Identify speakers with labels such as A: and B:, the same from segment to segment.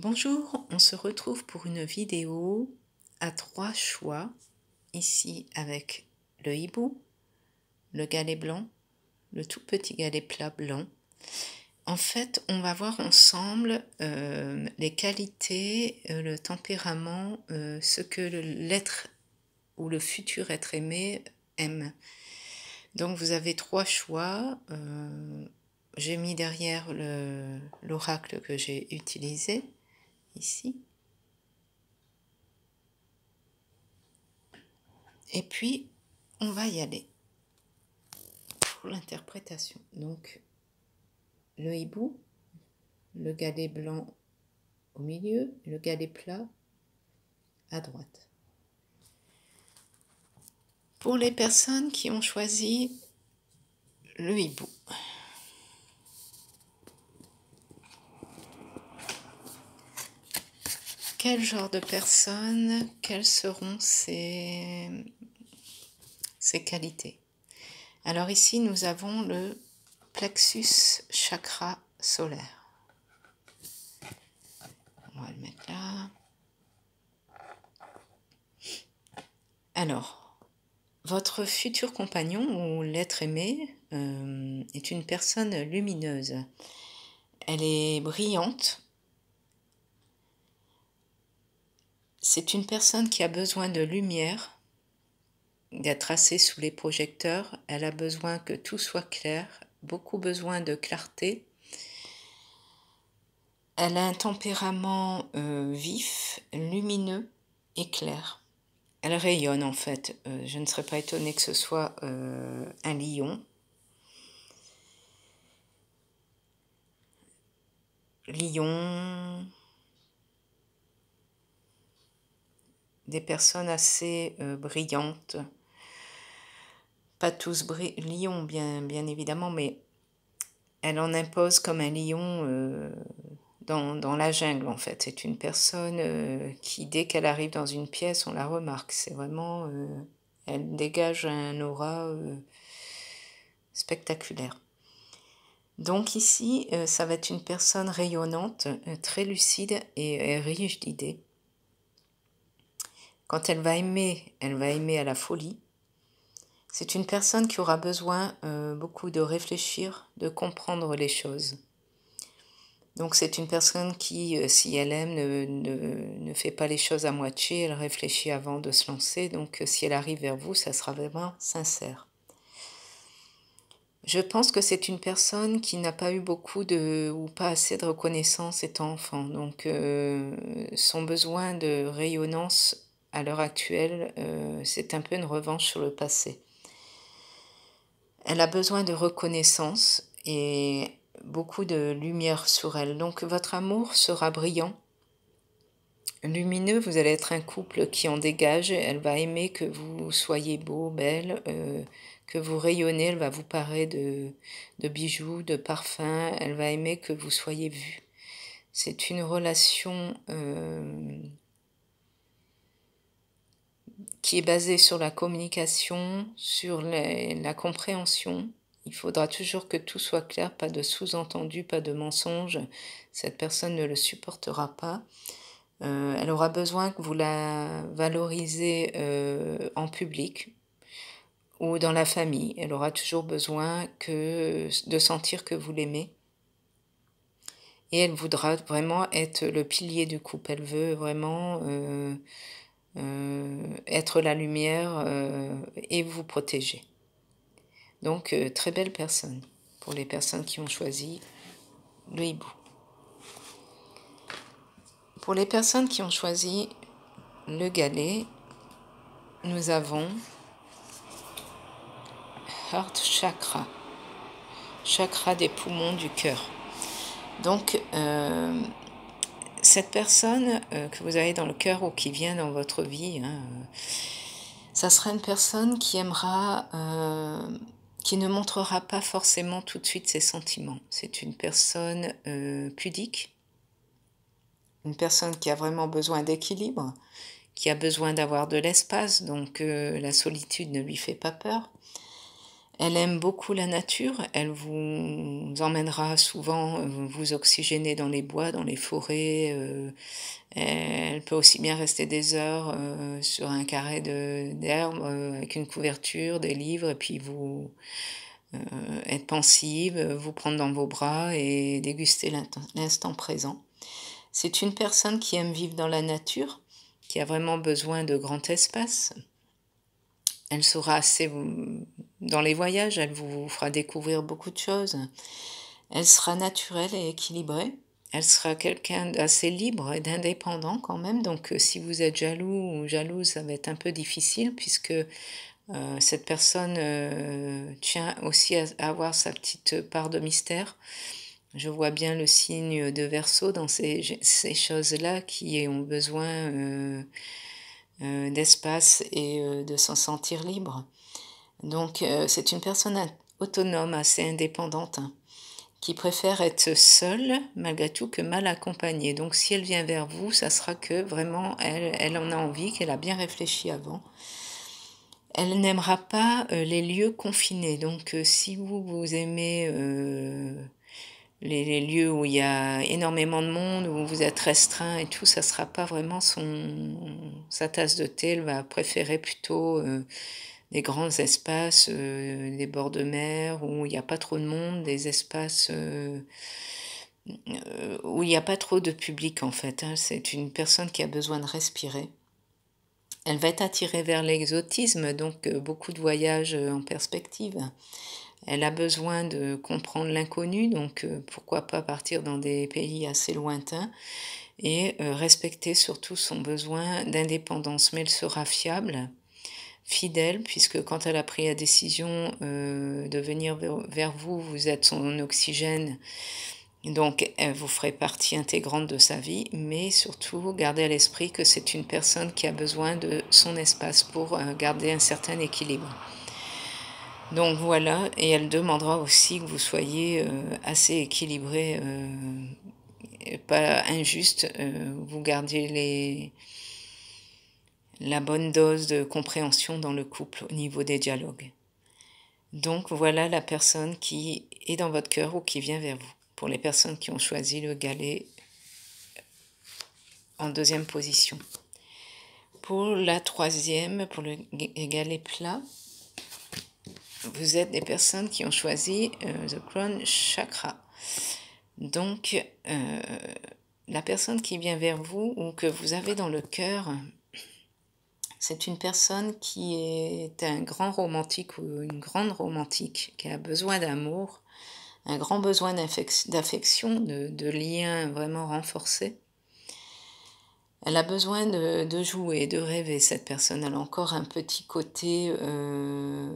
A: Bonjour, on se retrouve pour une vidéo à trois choix, ici avec le hibou, le galet blanc, le tout petit galet plat blanc. En fait, on va voir ensemble euh, les qualités, euh, le tempérament, euh, ce que l'être ou le futur être aimé aime. Donc vous avez trois choix. J'ai mis derrière l'oracle que j'ai utilisé ici. Et puis, on va y aller pour l'interprétation. Donc, le hibou, le galet blanc au milieu, le galet plat à droite. Pour les personnes qui ont choisi le hibou. quel genre de personne, quelles seront ses, qualités. Alors ici, nous avons le plexus chakra solaire. On va le mettre là. Alors, votre futur compagnon ou l'être aimé euh, est une personne lumineuse. Elle est brillante, C'est une personne qui a besoin de lumière, d'être assez sous les projecteurs. Elle a besoin que tout soit clair, beaucoup besoin de clarté. Elle a un tempérament euh, vif, lumineux et clair. Elle rayonne en fait. Euh, je ne serais pas étonnée que ce soit euh, un lion. Lion, des personnes assez euh, brillantes. Pas tous lions, bien, bien évidemment, mais elle en impose comme un lion euh, dans, la jungle, en fait. C'est une personne euh, qui, dès qu'elle arrive dans une pièce, on la remarque. C'est vraiment... elle dégage un aura spectaculaire. Donc ici, ça va être une personne rayonnante, très lucide et riche d'idées quand elle va aimer, elle va aimer à la folie. C'est une personne qui aura besoin euh, beaucoup de réfléchir, de comprendre les choses. Donc c'est une personne qui, euh, si elle aime, ne, fait pas les choses à moitié, elle réfléchit avant de se lancer. Donc euh, si elle arrive vers vous, ça sera vraiment sincère. Je pense que c'est une personne qui n'a pas eu beaucoup de ou pas assez de reconnaissance étant enfant. Donc son besoin de rayonnance à l'heure actuelle, euh, c'est un peu une revanche sur le passé. Elle a besoin de reconnaissance et beaucoup de lumière sur elle. Donc votre amour sera brillant, lumineux, vous allez être un couple qui en dégage, elle va aimer que vous soyez beau, belle, euh, que vous rayonnez, elle va vous parer de, bijoux, de parfums, elle va aimer que vous soyez vu. C'est une relation... Euh, qui est basé sur la communication, sur la compréhension. Il faudra toujours que tout soit clair, pas de sous-entendu, pas de mensonge. Cette personne ne le supportera pas. Euh, elle aura besoin que vous la valorisez euh, en public ou dans la famille. Elle aura toujours besoin que, de sentir que vous l'aimez. Et elle voudra vraiment être le pilier du couple. Elle veut vraiment euh, euh, être la lumière euh, et vous protéger. Donc, euh, très belle personne pour les personnes qui ont choisi le hibou. Pour les personnes qui ont choisi le galet, nous avons Heart Chakra, chakra des poumons du cœur. Donc, cette personne euh, que vous avez dans le cœur ou qui vient dans votre vie, hein, euh, ça sera une personne qui aimera, euh, qui ne montrera pas forcément tout de suite ses sentiments. C'est une personne pudique, une personne qui a vraiment besoin d'équilibre, qui a besoin d'avoir de l'espace, donc la solitude ne lui fait pas peur. Elle aime beaucoup la nature, elle vous emmènera souvent vous oxygéner dans les bois, dans les forêts. Euh, elle peut aussi bien rester des heures euh, sur un carré d'herbe euh, avec une couverture, des livres, et puis vous être pensive, vous prendre dans vos bras et déguster l'instant présent. C'est une personne qui aime vivre dans la nature, qui a vraiment besoin de grand espace elle sera assez dans les voyages, elle vous fera découvrir beaucoup de choses. Elle sera naturelle et équilibrée. Elle sera quelqu'un d'assez libre et d'indépendant quand même. Donc euh, si vous êtes jaloux ou jalouse, ça va être un peu difficile puisque euh, cette personne euh, tient aussi à avoir sa petite part de mystère. Je vois bien le signe de Verseau dans ces, choses-là qui ont besoin... Euh, d'espace et euh, de s'en sentir libre. Donc euh, c'est une personne autonome, assez indépendante, qui préfère être seule malgré tout que mal accompagnée. Donc si elle vient vers vous, ça sera que vraiment elle, en a envie, qu'elle a bien réfléchi avant. Elle n'aimera pas les lieux confinés. Donc si vous, vous aimez les, lieux où il y a énormément de monde, où vous êtes restreint et tout, ça ne sera pas vraiment son, sa tasse de thé. Elle va préférer plutôt euh, des grands espaces, euh, des bords de mer, où il n'y a pas trop de monde, des espaces euh, où il n'y a pas trop de public en fait. Hein. C'est une personne qui a besoin de respirer. Elle va être attirée vers l'exotisme, donc beaucoup de voyages en perspective. Elle a besoin de comprendre l'inconnu, donc euh, pourquoi pas partir dans des pays assez lointains et euh, respecter surtout son besoin d'indépendance. Mais elle sera fiable, fidèle, puisque quand elle a pris la décision euh, de venir vers vous, vous êtes son oxygène. Donc, vous ferez partie intégrante de sa vie, mais surtout, garder à l'esprit que c'est une personne qui a besoin de son espace pour garder un certain équilibre. Donc voilà, et elle demandera aussi que vous soyez euh, assez équilibré, euh, pas injuste, euh, vous gardiez la bonne dose de compréhension dans le couple au niveau des dialogues. Donc voilà la personne qui est dans votre cœur ou qui vient vers vous. Pour les personnes qui ont choisi le galet en deuxième position. Pour la troisième, pour le galet plat, vous êtes des personnes qui ont choisi euh, The Crown Chakra. Donc, euh, la personne qui vient vers vous ou que vous avez dans le cœur, c'est une personne qui est un grand romantique ou une grande romantique, qui a besoin d'amour, un grand besoin d'affection, de, liens vraiment renforcés. Elle a besoin de, jouer, de rêver, cette personne. Elle a encore un petit côté euh,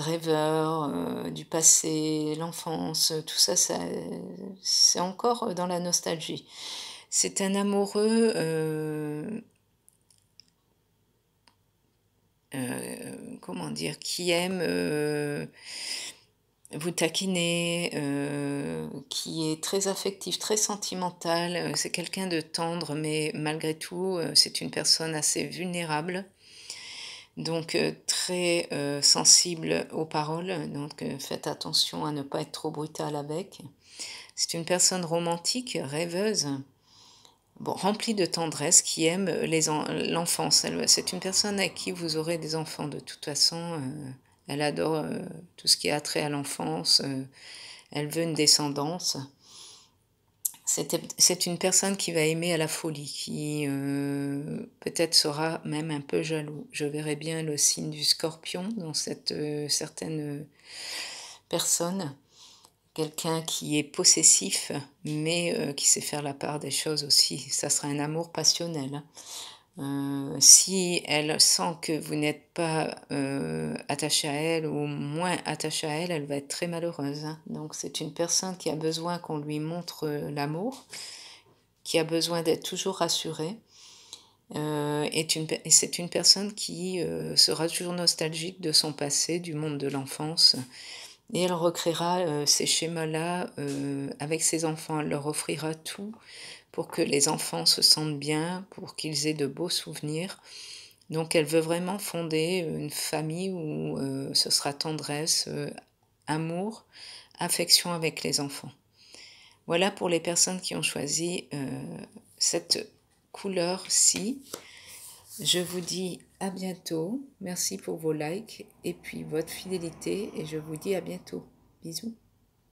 A: rêveur, euh, du passé, l'enfance, tout ça, c'est encore dans la nostalgie. C'est un amoureux euh, euh, comment dire, qui aime vous taquiner, qui est très affectif, très sentimental. C'est quelqu'un de tendre, mais malgré tout, c'est une personne assez vulnérable. Donc, euh, sensible aux paroles, donc euh, faites attention à ne pas être trop brutal avec. C'est une personne romantique, rêveuse, bon, remplie de tendresse, qui aime les l'enfance. C'est une personne à qui vous aurez des enfants de toute façon. Euh, elle adore tout ce qui est attrait à l'enfance. elle veut une descendance c'est une personne qui va aimer à la folie, qui euh, peut-être sera même un peu jaloux. Je verrai bien le signe du scorpion dans cette euh, certaine euh, personne. Quelqu'un qui est possessif, mais qui sait faire la part des choses aussi. Ça sera un amour passionnel. Hein. Euh, si elle sent que vous n'êtes pas euh, attaché à elle ou moins attaché à elle, elle va être très malheureuse. Hein. Donc c'est une personne qui a besoin qu'on lui montre euh, l'amour, qui a besoin d'être toujours rassurée. et c'est une personne qui sera toujours nostalgique de son passé, du monde de l'enfance. Et elle recréera ces schémas-là avec ses enfants. Elle leur offrira tout pour que les enfants se sentent bien, pour qu'ils aient de beaux souvenirs. Donc elle veut vraiment fonder une famille où euh, ce sera tendresse, euh, amour, affection avec les enfants. Voilà pour les personnes qui ont choisi euh, cette couleur-ci. Je vous dis à bientôt. Merci pour vos likes et puis votre fidélité et je vous dis à bientôt. Bisous.